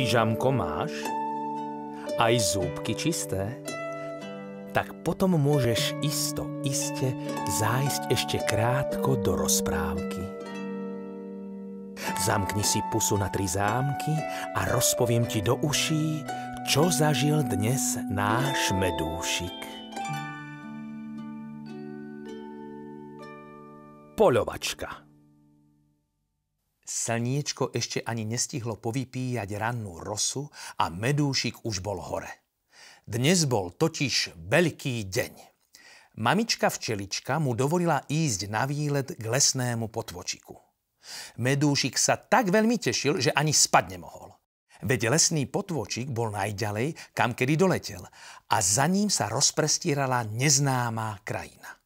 Pyžamko máš? Aj zúbky čisté? Tak potom môžeš isto, iste zájsť ešte krátko do rozprávky. Zamkni si pusu na tri zámky a rozpoviem ti do uší, čo zažil dnes náš medúšik. Polovačka Slniečko ešte ani nestihlo povypíjať rannú rosu a medúšik už bol hore. Dnes bol totiž veľký deň. Mamička včelička mu dovolila ísť na výlet k lesnému potvočiku. Medúšik sa tak veľmi tešil, že ani spať nemohol. Veď lesný potvočik bol najďalej, kam kedy doletel a za ním sa rozprestierala neznámá krajina.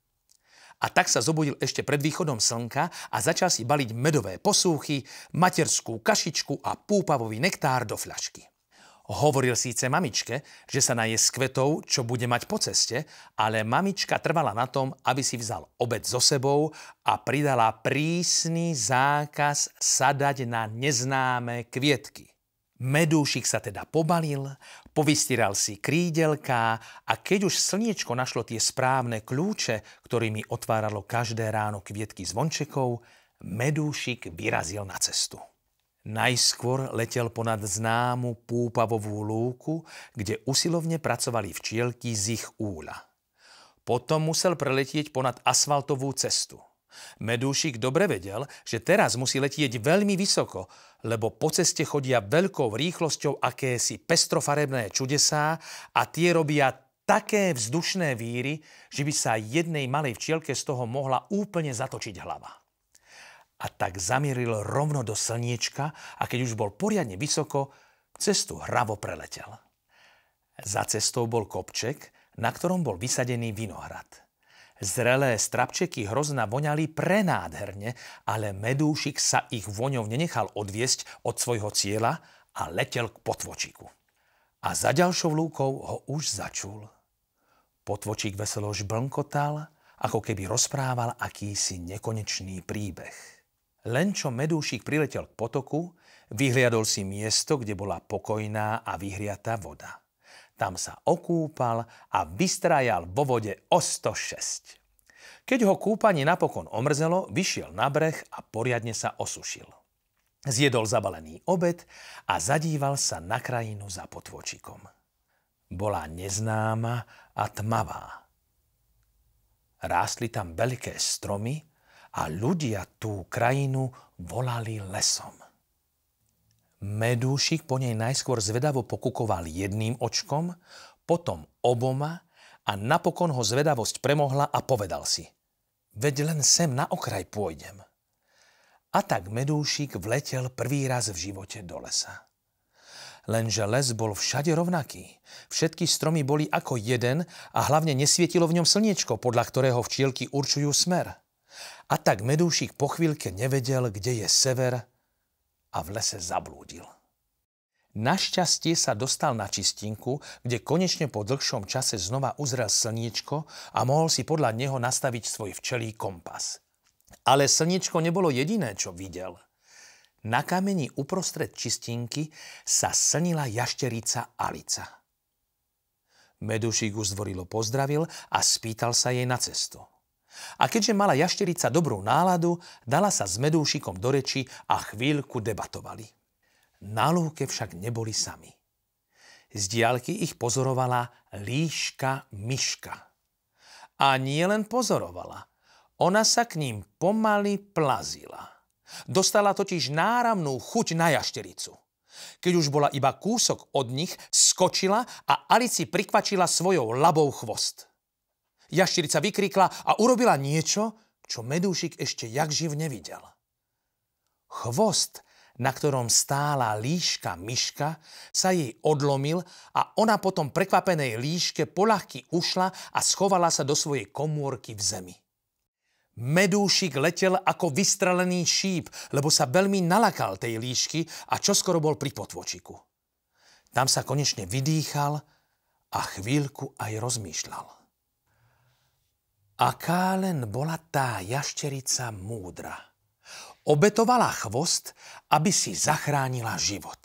A tak sa zobudil ešte pred východom slnka a začal si baliť medové posúchy, materskú kašičku a púpavový nektár do fľašky. Hovoril síce mamičke, že sa naje s kvetov, čo bude mať po ceste, ale mamička trvala na tom, aby si vzal obed so sebou a pridala prísny zákaz sadať na neznáme kvietky. Medúšik sa teda pobalil, povystiral si krídelka a keď už slniečko našlo tie správne kľúče, ktorými otváralo každé ráno kvietky zvončekov, Medúšik vyrazil na cestu. Najskôr letel ponad známu púpavovú lúku, kde usilovne pracovali včielky z ich úla. Potom musel preletieť ponad asfaltovú cestu – Medúšik dobre vedel, že teraz musí letieť veľmi vysoko, lebo po ceste chodia veľkou rýchlosťou akési pestrofarebné čudesá a tie robia také vzdušné víry, že by sa jednej malej včielke z toho mohla úplne zatočiť hlava. A tak zamieril rovno do slniečka a keď už bol poriadne vysoko, cestu hravo preletel. Za cestou bol kopček, na ktorom bol vysadený vinohrad – Zrelé strapčeky hrozna voňali prenádherne, ale medúšik sa ich voňou nenechal odviesť od svojho cieľa a letel k potvočiku. A za ďalšou lúkou ho už začul. Potvočík veselo žblnkotal, ako keby rozprával akýsi nekonečný príbeh. Len čo medúšik priletel k potoku, vyhliadol si miesto, kde bola pokojná a vyhriatá voda. Tam sa okúpal a vystrajal vo vode o 106. Keď ho kúpanie napokon omrzelo, vyšiel na breh a poriadne sa osušil. Zjedol zabalený obed a zadíval sa na krajinu za potvočikom. Bola neznáma a tmavá. Rástli tam veľké stromy a ľudia tú krajinu volali lesom. Medúšik po nej najskôr zvedavo pokukoval jedným očkom, potom oboma a napokon ho zvedavosť premohla a povedal si Veď len sem na okraj pôjdem. A tak medúšik vletel prvý raz v živote do lesa. Lenže les bol všade rovnaký. Všetky stromy boli ako jeden a hlavne nesvietilo v ňom slniečko, podľa ktorého včielky určujú smer. A tak medúšik po chvíľke nevedel, kde je sever a v lese zablúdil. Našťastie sa dostal na čistinku, kde konečne po dlhšom čase znova uzrel slniečko a mohol si podľa neho nastaviť svoj včelý kompas. Ale slniečko nebolo jediné, čo videl. Na kameni uprostred čistinky sa slnila jašterica Alica. Medušík ju zdvorilo pozdravil a spýtal sa jej na cestu. A keďže mala jašterica dobrú náladu, dala sa s medúšikom do reči a chvíľku debatovali. Na lúke však neboli sami. Z diálky ich pozorovala líška myška. A nie len pozorovala, ona sa k ním pomaly plazila. Dostala totiž náramnú chuť na jaštericu. Keď už bola iba kúsok od nich, skočila a Alici prikvačila svojou labou chvost. Jaštirica vykrikla a urobila niečo, čo medúšik ešte jak živ nevidel. Chvost, na ktorom stála líška myška, sa jej odlomil a ona potom prekvapenej líške poľahky ušla a schovala sa do svojej komórky v zemi. Medúšik letel ako vystrelený šíp, lebo sa veľmi nalakal tej líšky a čoskoro bol pri potvočiku. Tam sa konečne vydýchal a chvíľku aj rozmýšľal. Aká len bola tá jašterica múdra. Obetovala chvost, aby si zachránila život.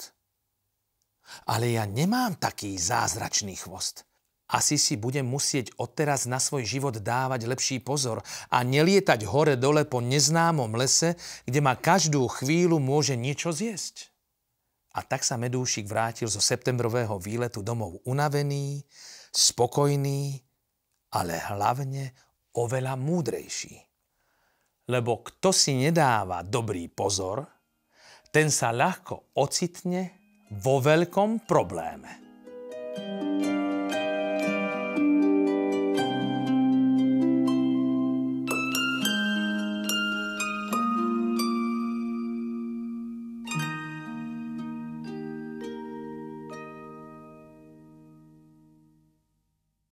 Ale ja nemám taký zázračný chvost. Asi si budem musieť odteraz na svoj život dávať lepší pozor a nelietať hore-dole po neznámom lese, kde ma každú chvíľu môže niečo zjesť. A tak sa Medúšik vrátil zo septembrového výletu domov unavený, spokojný, ale hlavne oveľa múdrejší. Lebo kto si nedáva dobrý pozor, ten sa ľahko ocitne vo veľkom probléme.